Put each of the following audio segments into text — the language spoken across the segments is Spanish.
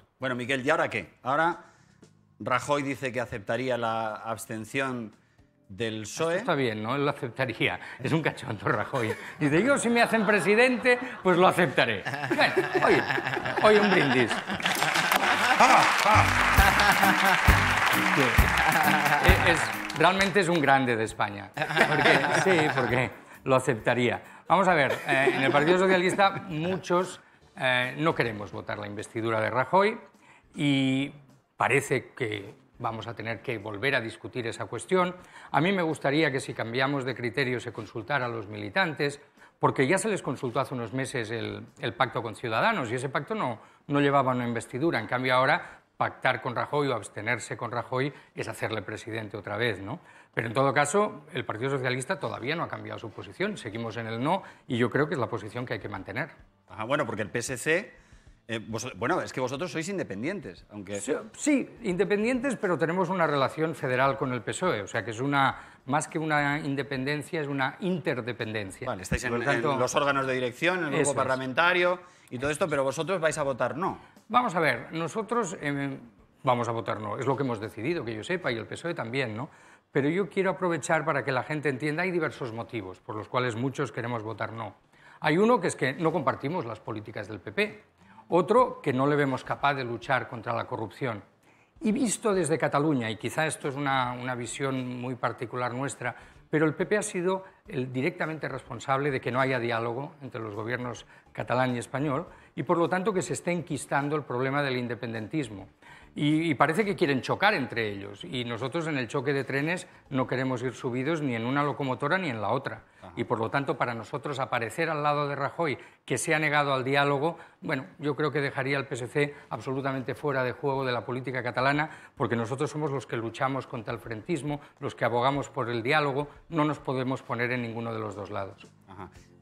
Pues, bueno, Miguel, ¿y ahora qué? Ahora Rajoy dice que aceptaría la abstención del PSOE. está bien, ¿no? Él lo aceptaría. Es un cachondo Rajoy. Dice, yo si me hacen presidente, pues lo aceptaré. Bueno, oye, oye un brindis. realmente es un grande de España. Porque, sí, porque lo aceptaría. Vamos a ver, eh, en el Partido Socialista muchos eh, no queremos votar la investidura de Rajoy y parece que vamos a tener que volver a discutir esa cuestión. A mí me gustaría que si cambiamos de criterio se consultara a los militantes, porque ya se les consultó hace unos meses el, pacto con Ciudadanos y ese pacto no, no llevaba una investidura. En cambio ahora pactar con Rajoy o abstenerse con Rajoy es hacerle presidente otra vez, ¿no? Pero en todo caso, el Partido Socialista todavía no ha cambiado su posición, seguimos en el no y yo creo que es la posición que hay que mantener bueno, porque el PSC... Eh, bueno, es que vosotros sois independientes, aunque... Sí, independientes, pero tenemos una relación federal con el PSOE, o sea que es una, más que una independencia, es una interdependencia. Vale, estáis en, los órganos de dirección, en el grupo parlamentario y todo esto, pero vosotros vais a votar no. Vamos a ver, nosotros em, vamos a votar no, es lo que hemos decidido, que yo sepa, y el PSOE también, ¿no? Pero yo quiero aprovechar para que la gente entienda, hay diversos motivos por los cuales muchos queremos votar no. Hay uno que es que no compartimos las políticas del PP, otro que no le vemos capaz de luchar contra la corrupción. Y visto desde Cataluña, y quizá esto es una, visión muy particular nuestra, pero el PP ha sido directamente responsable de que no haya diálogo entre los gobiernos catalán y español y por lo tanto que se esté enquistando el problema del independentismo. Y, parece que quieren chocar entre ellos. Y nosotros en el choque de trenes no queremos ir subidos ni en una locomotora ni en la otra. Y por lo tanto, para nosotros aparecer al lado de Rajoy, que se ha negado al diálogo, bueno, yo creo que dejaría al PSC absolutamente fuera de juego de la política catalana, porque nosotros somos los que luchamos contra el frentismo, los que abogamos por el diálogo, no nos podemos poner en ninguno de los dos lados.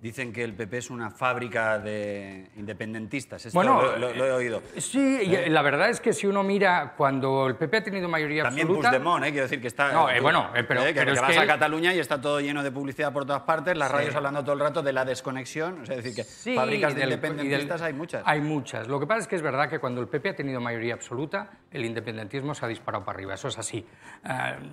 Dicen que el PP es una fábrica de independentistas. bueno, lo, he oído. Sí, ¿Eh? la verdad es que si uno mira cuando el PP ha tenido mayoría absoluta... También Puigdemont, ¿eh? quiero decir que está... No, eh, bueno, eh, pero, que, vas a Cataluña y está todo lleno de publicidad por todas partes, las radios hablando todo el rato de la desconexión, o sea, es decir, que fábricas de independentistas hay muchas. Hay muchas. Lo que pasa es que es verdad que cuando el PP ha tenido mayoría absoluta, el independentismo se ha disparado para arriba, eso es así.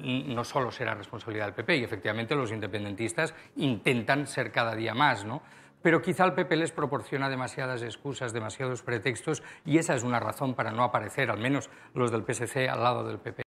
no solo será responsabilidad del PP y efectivamente los independentistas intentan ser cada día más ¿no? Pero quizá el PP les proporciona demasiadas excusas, demasiados pretextos, y esa es una razón para no aparecer, al menos los del PSC, al lado del PP.